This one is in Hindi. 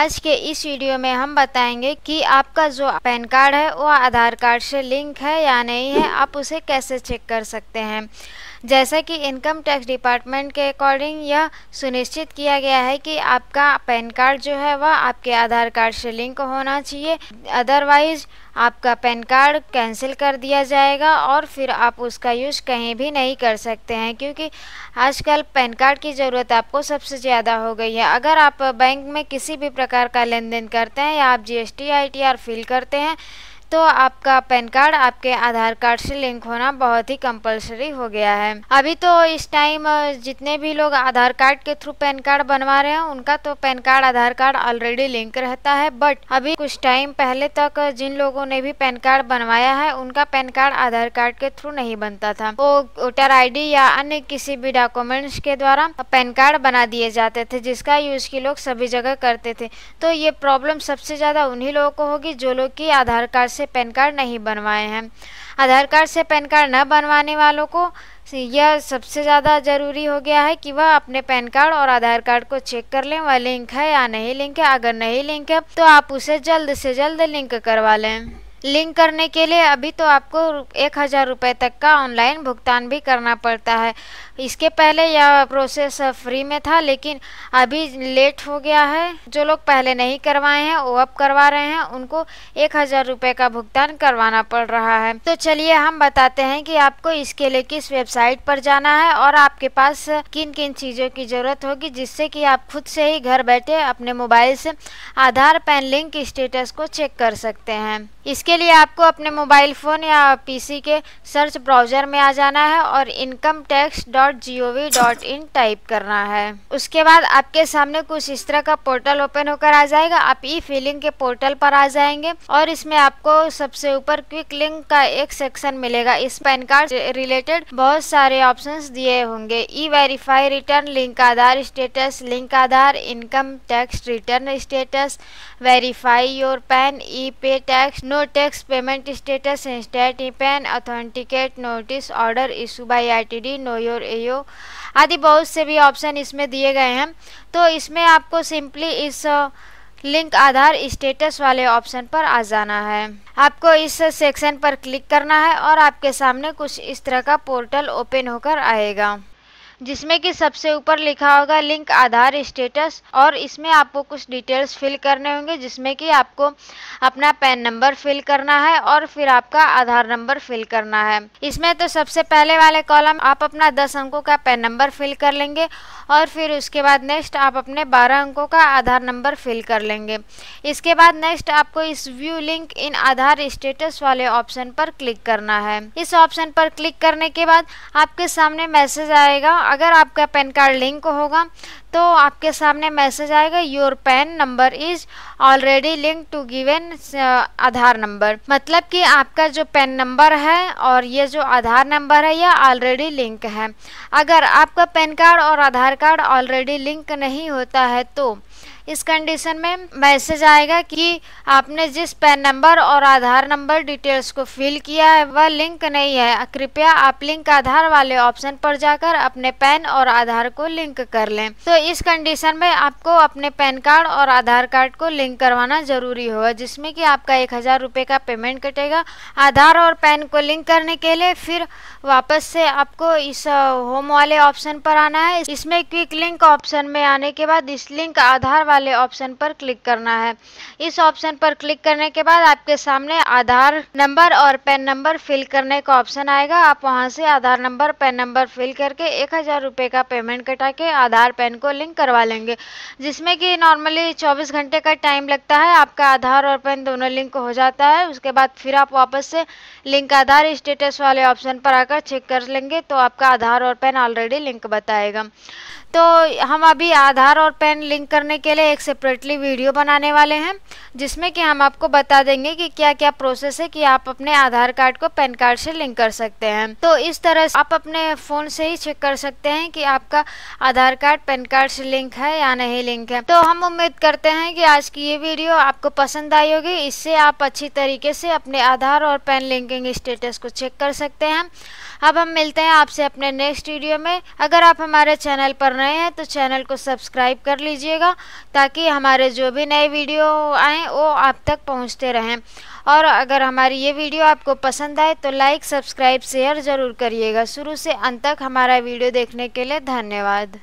आज के इस वीडियो में हम बताएंगे कि आपका जो पैन कार्ड है वो आधार कार्ड से लिंक है या नहीं है आप उसे कैसे चेक कर सकते हैं जैसा कि इनकम टैक्स डिपार्टमेंट के अकॉर्डिंग यह सुनिश्चित किया गया है कि आपका पैन कार्ड जो है वह आपके आधार कार्ड से लिंक होना चाहिए अदरवाइज आपका पैन कार्ड कैंसिल कर दिया जाएगा और फिर आप उसका यूज़ कहीं भी नहीं कर सकते हैं क्योंकि आजकल पैन कार्ड की ज़रूरत आपको सबसे ज़्यादा हो गई है अगर आप बैंक में किसी भी प्रकार का लेन देन करते हैं या आप G S T I T R fill करते हैं तो आपका पैन कार्ड आपके आधार कार्ड से लिंक होना बहुत ही कंपलसरी हो गया है अभी तो इस टाइम जितने भी लोग आधार कार्ड के थ्रू पैन कार्ड बनवा रहे हैं उनका तो PAN card Aadhaar card already link रहता है बट अभी कुछ टाइम पहले तक जिन लोगों ने भी पैन कार्ड बनवाया है उनका पैन कार्ड आधार कार्ड के थ्रू नहीं बनता था वो वोटर आई या अन्य किसी भी डॉक्यूमेंट्स के द्वारा पैन कार्ड बना दिए जाते थे जिसका यूज की लोग सभी जगह करते थे तो ये प्रॉब्लम सबसे ज्यादा उन्ही लोगों को होगी जो लोग की आधार कार्ड से से पैन कार्ड नहीं बनवाए हैं आधार कार्ड से पैन कार्ड न बनवाने वालों को यह सबसे ज़्यादा ज़रूरी हो गया है कि वह अपने पैन कार्ड और आधार कार्ड को चेक कर लें वह लिंक है या नहीं लिंक है अगर नहीं लिंक है तो आप उसे जल्द से जल्द लिंक करवा लें लिंक करने के लिए अभी तो आपको एक हज़ार रुपये तक का ऑनलाइन भुगतान भी करना पड़ता है इसके पहले यह प्रोसेस फ्री में था लेकिन अभी लेट हो गया है जो लोग पहले नहीं करवाए हैं वो अब करवा रहे हैं उनको एक हज़ार रुपये का भुगतान करवाना पड़ रहा है तो चलिए हम बताते हैं कि आपको इसके लिए किस वेबसाइट पर जाना है और आपके पास किन किन चीज़ों की ज़रूरत होगी जिससे कि आप खुद से ही घर बैठे अपने मोबाइल से आधार पैन लिंक स्टेटस को चेक कर सकते हैं इसके लिए आपको अपने मोबाइल फ़ोन या पीसी के सर्च ब्राउज़र में आ जाना है और income tax dot G O V dot in type करना है उसके बाद आपके सामने कुछ इस तरह का पोर्टल ओपन होकर आ जाएगा आप ई फिलिंग के पोर्टल पर आ जाएंगे और इसमें आपको सबसे ऊपर क्विक लिंक का एक सेक्शन मिलेगा इस पैन कार्ड रिलेटेड बहुत सारे ऑप्शन दिए होंगे e verify return link Aadhaar status link Aadhaar income tax return status verify your PAN e pay tax No payment payment status instead PAN authenticate notice order issue by ITD know your AO आदि बहुत से भी ऑप्शन इसमें दिए गए हैं तो इसमें आपको सिंपली इस लिंक आधार स्टेटस वाले ऑप्शन पर आ जाना है आपको इस सेक्शन पर क्लिक करना है और आपके सामने कुछ इस तरह का पोर्टल ओपन होकर आएगा जिसमें कि सबसे ऊपर लिखा होगा लिंक आधार स्टेटस और इसमें आपको कुछ डिटेल्स फिल करने होंगे जिसमें कि आपको अपना पैन नंबर फिल करना है और फिर आपका आधार नंबर फिल करना है इसमें तो सबसे पहले वाले कॉलम आप अपना दस अंकों का पैन नंबर फिल कर लेंगे और फिर उसके बाद नेक्स्ट आप अपने बारह अंकों का आधार नंबर फिल कर लेंगे इसके बाद नेक्स्ट आपको इस view link in Aadhaar status वाले ऑप्शन पर क्लिक करना है इस ऑप्शन पर क्लिक करने के बाद आपके सामने मैसेज आएगा अगर आपका पैन कार्ड लिंक होगा तो आपके सामने मैसेज आएगा your PAN number is already link to given Aadhaar number मतलब कि आपका जो पैन नंबर है और ये जो आधार नंबर है यह ऑलरेडी लिंक है अगर आपका पैन कार्ड और आधार कार्ड ऑलरेडी लिंक नहीं होता है तो इस कंडीशन में मैसेज आएगा कि आपने जिस पैन नंबर और आधार नंबर डिटेल्स को फिल किया है वह लिंक नहीं है कृपया आप लिंक आधार वाले ऑप्शन पर जाकर अपने पैन और आधार को लिंक कर लें तो इस कंडीशन में आपको अपने पैन कार्ड और आधार कार्ड को लिंक करवाना ज़रूरी होगा जिसमें कि आपका एक हज़ार का पेमेंट कटेगा आधार और पैन को लिंक करने के लिए फिर वापस से आपको इस होम uh, वाले ऑप्शन पर आना है इसमें क्विक लिंक ऑप्शन में आने के बाद इस लिंक आधार वाले ऑप्शन पर क्लिक करना है इस ऑप्शन पर क्लिक करने के बाद आपके सामने आधार नंबर और पैन नंबर फिल करने का ऑप्शन आएगा आप वहाँ से Aadhaar number PAN number fill करके एक हज़ार रुपये का पेमेंट कटा के आधार पैन को लिंक करवा लेंगे जिसमें कि नॉर्मली चौबीस घंटे का टाइम लगता है आपका आधार और पैन दोनों लिंक हो जाता है उसके बाद फिर आप वापस से लिंक आधार स्टेटस वाले ऑप्शन पर आकर चेक कर लेंगे तो आपका आधार और पैन ऑलरेडी लिंक बताएगा तो हम अभी आधार और पैन लिंक करने के लिए लिए एक सेपरेटली वीडियो बनाने वाले हैं जिसमें कि हम आपको बता देंगे कि क्या क्या प्रोसेस है कि आप अपने आधार कार्ड को पैन कार्ड से लिंक कर सकते हैं तो इस तरह आप अपने फ़ोन से ही चेक कर सकते हैं कि आपका आधार कार्ड पैन कार्ड से लिंक है या नहीं लिंक है तो हम उम्मीद करते हैं कि आज की ये वीडियो आपको पसंद आई होगी इससे आप अच्छी तरीके से अपने आधार और पैन लिंकिंग स्टेटस को चेक कर सकते हैं अब हम मिलते हैं आपसे अपने नेक्स्ट वीडियो में अगर आप हमारे चैनल पर नए हैं तो चैनल को सब्सक्राइब कर लीजिएगा ताकि हमारे जो भी नए वीडियो आएँ वो आप तक पहुँचते रहें और अगर हमारी ये वीडियो आपको पसंद आए तो लाइक सब्सक्राइब शेयर ज़रूर करिएगा शुरू से अंत तक हमारा वीडियो देखने के लिए धन्यवाद